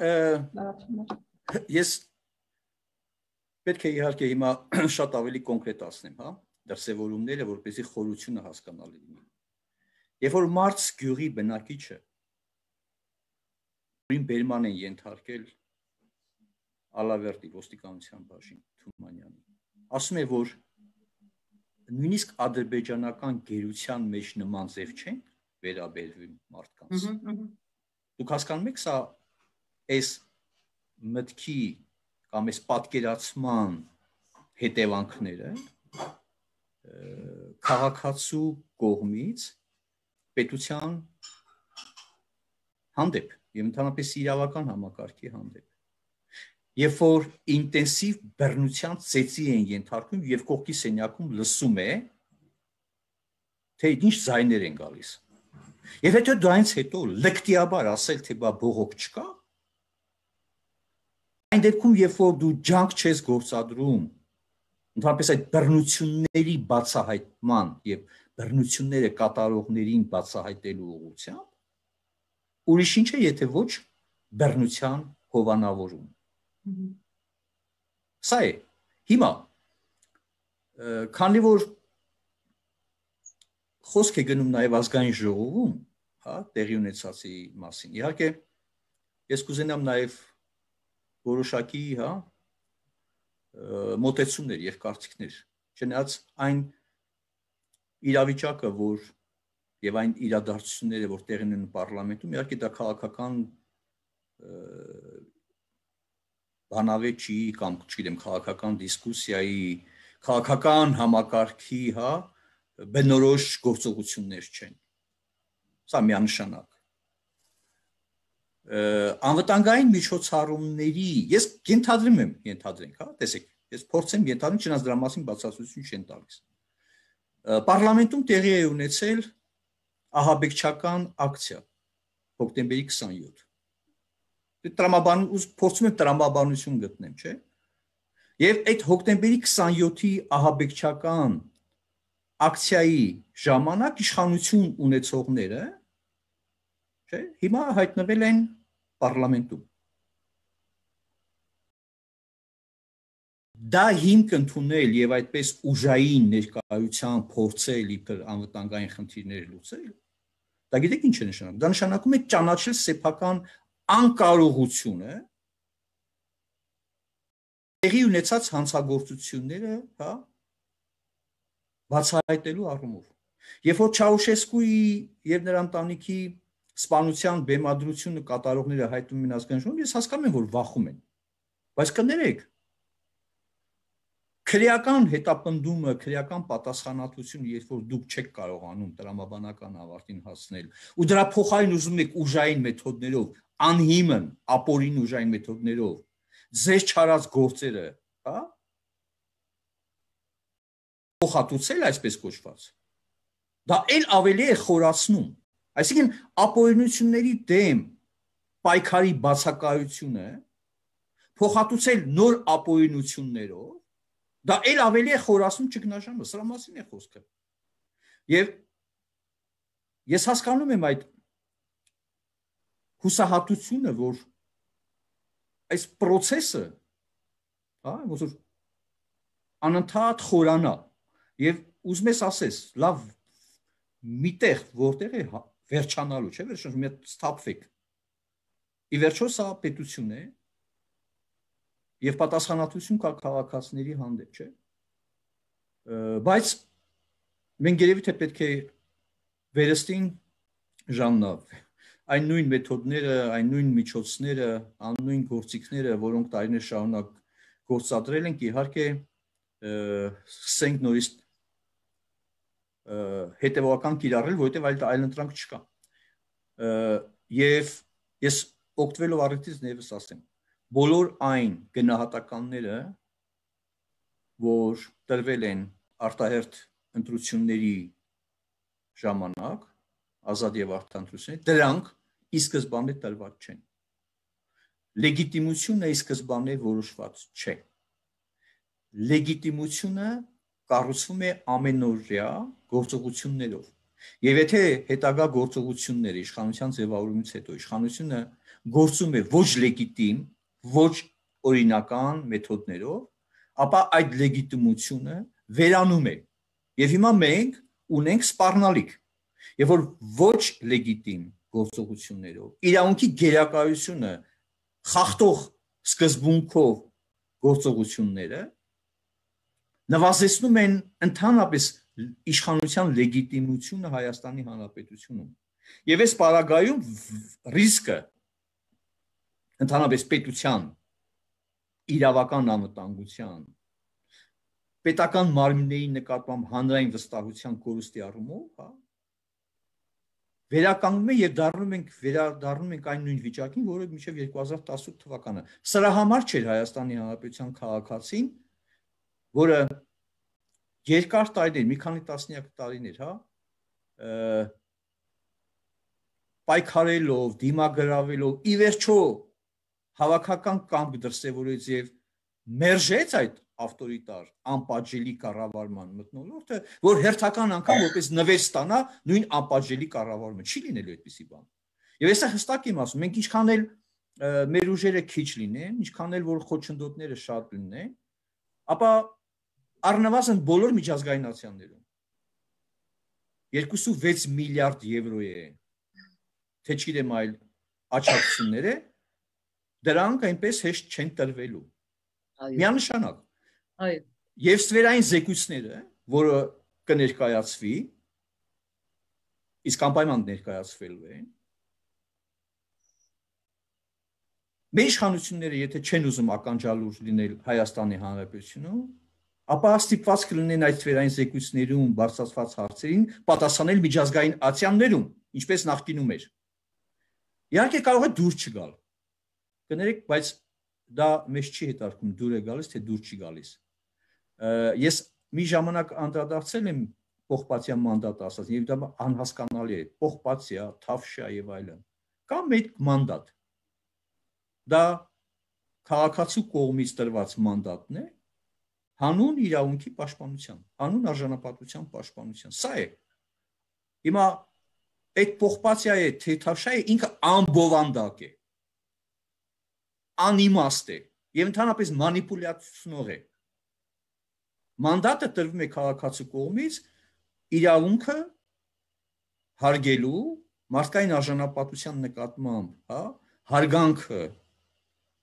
Ես պետք է իհարկե հիմա շատ ավելի կոնկրետացնեմ, հա, դրսևորումները, որպեսզի խորությունը հասկանալի լինի։ Երբ որ մարդ գյուղի բնակիչը որին բերման են ենթարկել Ալավերտի ոստիկանության բաժին Թումանյանի, ասում է, որ նույնիսկ ադրբեջանական գերության մեջ նման ձև չեն վերաբերվում մարդկանց։ Դուք հասկանում եք, սա այս մտքի կամ այս պատկերացման հետևանքները քաղաքացու կողմից պետության հանդեպ եւ ընդհանրապես իրավական համակարգի հանդեպ երբ որ ինտենսիվ բռնության ծեծի են ենթարկվում եւ կողքի սենյակում լսում է թե ինչ զայներ են գալիս եւ եթե դրանից հետո լկտիաբար ասել թե բա բողոք չկա Այն դեպքում, երբ որ դու ջանք չես գործադրում, ընդհանրապես այդ բռնությունների բացահայտման եւ բռնությունները կատարողներին բացահայտելու ուղղությամբ ուրիշ ինչ է, եթե ոչ բռնության հովանավորում։ Սա է։ Հիմա քանի որ խոսք է գնում նաև ազգային ժողովում, հա, տեղի ունեցածի մասին։ Իհարկե, ես կուզենամ նաև որոշակի, հա, մտեցումներ եւ կարծիքներ։ Չնայած այն իրավիճակը, որ եւ այն իրադարձությունները, որ տեղի ունեն parlamentum, իհարկե դա քաղաքական բանավե չի կամ չգիտեմ քաղաքական դիսկուսիայի, քաղաքական համակարգի, հա, բնորոշ գործողություններ չեն։ Սա միանշանակ անվտանգային միջոցառումների ես ենթադրում եմ ենթադրենք հա տեսեք ես փորձեմ ենթադրել չնայած դրա մասին բացահայտություն չեն տալիս պարլամենտում տեղի է ունեցել ահաբեկչական ակցիա հոկտեմբերի 27 դե տրամաբան ու փորձում եմ տրամաբանություն գտնեմ չէ եւ այդ հոկտեմբերի 27-ի ահաբեկչական ակցիայի ժամանակ իշխանություն ունեցողները Չէ, հիմա հայտնվել են parlamentum։ Դա հիմք ընդունել եւ այդպես ուժային ներկայության փորձել իբր անվտանգային խնդիրներ լուծել։ Դա գիտեք ինչ է նշանակում։ Դա նշանակում է ճանաչել սեփական անկարողությունը տեղի ունեցած հանցագործությունները, հա, բացահայտելու առումով։ Երբ որ Չաուշեսկուի եւ նրա ընտանիքի սպանության բեմադրությունը կատարողները հայտնում են ազգային ժողովում, ես հասկանում եմ, որ վախում են։ Բայց կներեք, քրեական հետապնդումը, քրեական պատասխանատվությունը, երբ որ դուք չեք կարողանում դրամաբանական ավարտին հասնել, ու դրա փոխարեն ուզում եք ուժային մեթոդներով, անհիմն, ապօրին ուժային մեթոդներով ձեր չարած գործերը, հա? փոխհատուցել այսպես կոչված։ Դա ել ավելի է խորացնում Այսինքն ապօրինությունների դեմ պայքարի բացակայությունը փոխհատուցել նոր ապօրինություններով դա ել ավելի է խորացնում ճգնաժամը, սրա մասին է խոսքը։ Եվ ես հասկանում եմ այդ հուսահատությունը, որ այս process-ը, հա, ոնց որ անընդհատ խորանա եւ ուզում ես ասես, լավ, միտեղ որտեղ է հա- վերջանալու, չէ՞, վերջում մի հատ ստապվեք։ Ի վերջո սա պետություն է եւ պատասխանատվություն կա քաղաքացիների հանդեպ, չէ՞։ Բայց մենք երևի թե պետք է վերստին ժաննավ այն նույն մեթոդները, այն նույն միջոցները, այն նույն գործիքները, որոնք տարիներ շարունակ գործադրել ենք, իհարկե սկսենք նորից հետևական կիրառել, որովհետև այլ այլընտրանք չկա եւ ես օգտվելով առիթից նեւս ասեմ բոլոր այն գնահատականները որ տրվել են արտահերթ ընտրությունների ժամանակ ազատ եւ արտանտրությունների դրանք ի սկզբանե տրված չեն լեգիտիմությունը ի սկզբանե որոշված չէ լեգիտիմությունը կառուցվում է ամենօրյա գործողություններով Եվ եթե հետագա գործողությունները իշխանության ձևավորումից հետո իշխանությունը գործում է ոչ լեգիտիմ, ոչ օրինական մեթոդներով, ապա այդ լեգիտիմությունը վերանում է։ Եվ հիմա մենք ունենք սպառնալիք, եւ որ ոչ լեգիտիմ գործողություններով իրավունքի գերակայությունը խախտող սկզբունքով գործողությունները նվազեցնում են ընդհանրապես իշխանության լեգիտիմությունը Հայաստանի Հանրապետությունում։ Եվ այս պարագայում ռիսկը ընդհանրապես պետության իրավական անվտանգության պետական մարմինների նկատմամբ հանրային վստահության կորուստի առումով, հա, վերականգնում է եւ դառնում ենք վերադառնում ենք այն նույն վիճակին, որը մինչեւ 2018 թվականը։ Սրա համար չէր Հայաստանի Հանրապետության քաղաքացին, որը երկար տարիներ, մի քանի տասնյակ տարիներ, հա, պայքարելով, դիմագրավելով, ի վերջո հավաքական կամք դրսևորեց եւ մերժեց այդ ավտորիտար, անպատժելի կառավարման մտնոլորտը, որ հերթական անգամ որպես նվեր ստանա նույն անպատժելի կառավարումը։ Չի լինելու այդպիսի բան։ Եվ ես հստակ եմ ասում, մենք ինչքան էլ մեր ուժերը քիչ լինեն, ինչքան էլ որ խոչընդոտները շատ լինեն, ապա առնվազն բոլոր միջազգային նացիաներում 2.6 միլիարդ եվրո է թե չգիտեմ այլ աճակցությունները դրանք այնպես հեշտ չեն տրվելու այո միանշանակ այո եւ սվերային զեկույցները որը կներկայացվի իսկ անպայման ներկայացվելու են մեր իշխանությունները եթե չեն ուզում ականջալուր լինել Հայաստանի Հանրապետությունում ապա ստիպված կլինեն այդ թվերային զեկույցներում բարձրացված հարցերին պատասխանել միջազգային ացիաներում, ինչպես նախկինում էր։ Իհարկե կարող է դուր չգալ։ Կներեք, բայց դա մեզ չի հետարկում դուր է գալիս թե դուր չի գալիս։ Ես մի ժամանակ անդրադարձել եմ պողպացիա մանդատ ասած, եւ դա անհասկանալի է։ Պողպացիա, թավշա եւ այլն։ Կամ մեկ մանդատ։ Դա քաղաքացու կողմից տրված մանդատն է, հանուն իրավունքի պաշտպանության, հանուն արժանապատվության պաշտպանության։ Սա է։ Հիմա այդ փոխպացիայի թեթավշայը ինքը ամբովանդակ է։ Անիմաստ է եւ ընդհանրապես մանիպուլյացնող է։ Մանդատը տրվում է քաղաքացու կողմից իրավունքը հարգելու մարդկային արժանապատվության նկատմամբ, հա, հարգանքը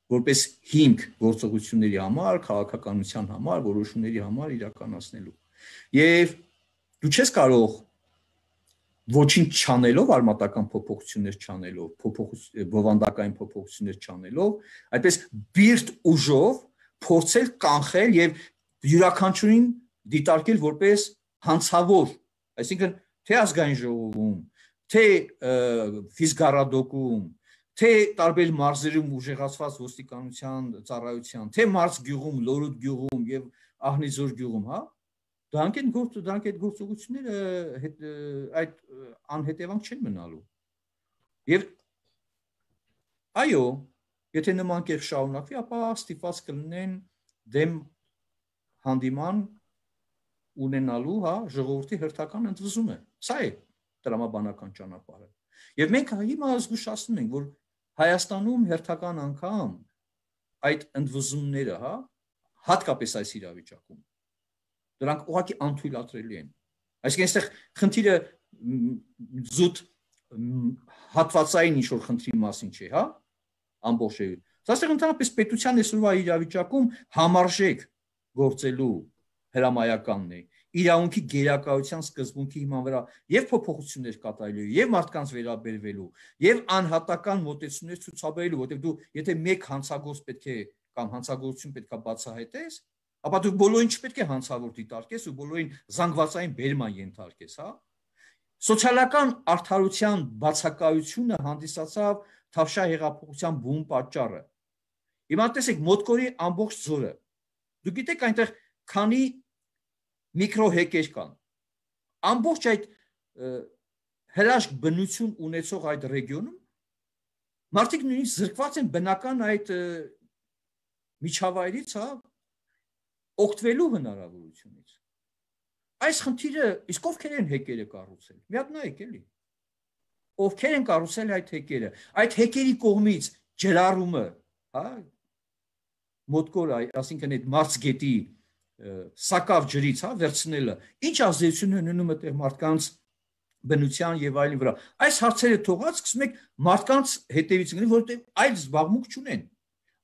որպես հիմք գործողությունների համար, քաղաքականության համար, որոշումների համար իրականացնելու։ Եվ դու չես կարող ոչինչ չանելով, արմատական փոփոխություններ չանելով, փոփոխ բովանդակային փոփոխություններ չանելով, այդպես բիրտ ուժով փորձել կանխել եւ յուրաքանչյուրին դիտարկել որպես հանցավոր, այսինքն թե ազգային ժողովում, թե ֆիզգարադոկում, թե տարբեր մարզերում ուժեղացված ոստիկանության ծառայության, թե մարզ գյուղում, լորուտ գյուղում եւ ահնիզոր գյուղում, հա, դրանք են գործ, դրանք այդ գործողությունները այդ անհետևանք չեն մնալու։ Եվ այո, եթե նման կերպ շարունակվի, ապա ստիպված կլինեն դեմ հանդիման ունենալու, հա, ժողովրդի հերթական ընդվզումը։ Սա է տրամաբանական ճանապարհը։ Եվ մենք հա հիմա զգուշացնում ենք, որ Հայաստանում հերթական անգամ այդ ընդվզումները, հա, հատկապես այս իրավիճակում դրանք ուղղակի անթույլատրելի են։ Այսինքն այստեղ խնդիրը զուտ հատվածային ինչ որ խնդրի մասին չէ, հա? Ամբողջ է։ Սա այստեղ ընդհանրապես պետության այսօրվա իրավիճակում համարժեք գործելու հրամայականն է իրավունքի գերակայության սկզբունքի հիման վրա եւ փոփոխություններ կատարելու եւ մարդկանց վերաբերվելու եւ անհատական մոտեցումներ ցուցաբերելու որտեղ դու եթե մեկ հանցագործ պետք է կամ հանցագործություն պետքա բացահայտես ապա դու բոլորին չպետք է հանցավոր դիտարկես ու բոլորին զանգվածային բերման ենթարկես հա սոցիալական արդարության բացակայությունը հանդիսացավ թավշա հեղափոխության բուն պատճառը հիմա տեսեք մոտկորի ամբողջ զորը դու գիտեք այնտեղ քանի միկրոհեկեր կան։ Ամբողջ այդ հրաշք բնություն ունեցող այդ ռեգիոնում մարդիկ նույնիսկ զրկված են բնական այդ միջավայրից, հա, օգտվելու հնարավորությունից։ Այս խնդիրը իսկ ովքեր են հեկերը կառուցել։ Միապ նայեք էլի։ Ովքեր են կառուցել այդ հեկերը։ Այդ հեկերի կողմից ջրառումը, հա, մոտկոր, այսինքն այդ մարցգետի սակավ ջրից, հա, վերցնելը, ի՞նչ ազդեցություն են ունենում այդտեղ մարդկանց բնության եւ այլի վրա։ Այս հարցերը թողած սկսում եք մարդկանց հետևից գնել, որովհետեւ այլ զբաղմունք չունեն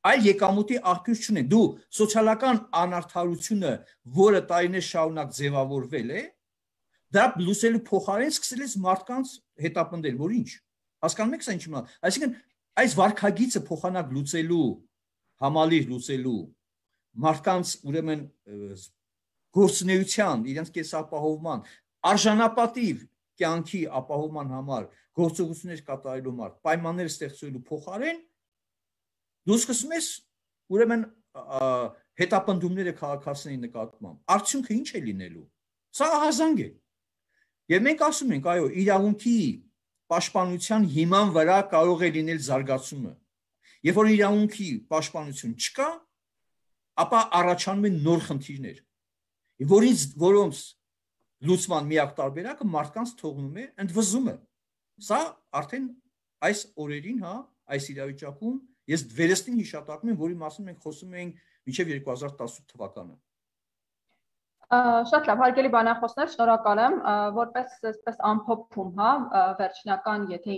այլ եկամուտի աղբյուր չունեն։ Դու սոցիալական անարթարությունը, որը տարիներ շարունակ ձևավորվել է, դա լուսելու փոխարեն սկսել ես մարդկանց հետապնդել, որ ինչ։ Հասկանում եք սա ինչի մասին։ Այսինքն այս վարկագիծը փոխանակ լուծելու, համալիր լուծելու մարդկանց ուրեմն գործնեության, իրենց կեսապահովման, արժանապատիվ կյանքի ապահովման համար գործողություններ կատարելու մարդ, պայմաններ ստեղծելու փոխարեն դու սկսում ես ուրեմն հետապնդումները քաղաքացիների նկատմամբ։ Արդյունքը ինչ է լինելու։ Սա ահազանգ է։ Եվ մենք ասում ենք, այո, իրավունքի պաշտպանության հիման վրա կարող է լինել զարգացումը։ Երբ որ իրավունքի պաշտպանություն չկա, ապա առաջանում են նոր խնդիրներ, որից որոնց լուսման միակ տարբերակը մարդկանց թողնում է ընդվզումը։ Սա արդեն այս օրերին, հա, այս իրավիճակում ես վերստին հիշատակում եմ, որի մասին մենք խոսում էինք մինչև 2018 թվականը։ Շատ լավ, հարգելի բանախոսներ, շնորհակալ եմ, որպես այսպես ամփոփում, հա, վերջնական, եթե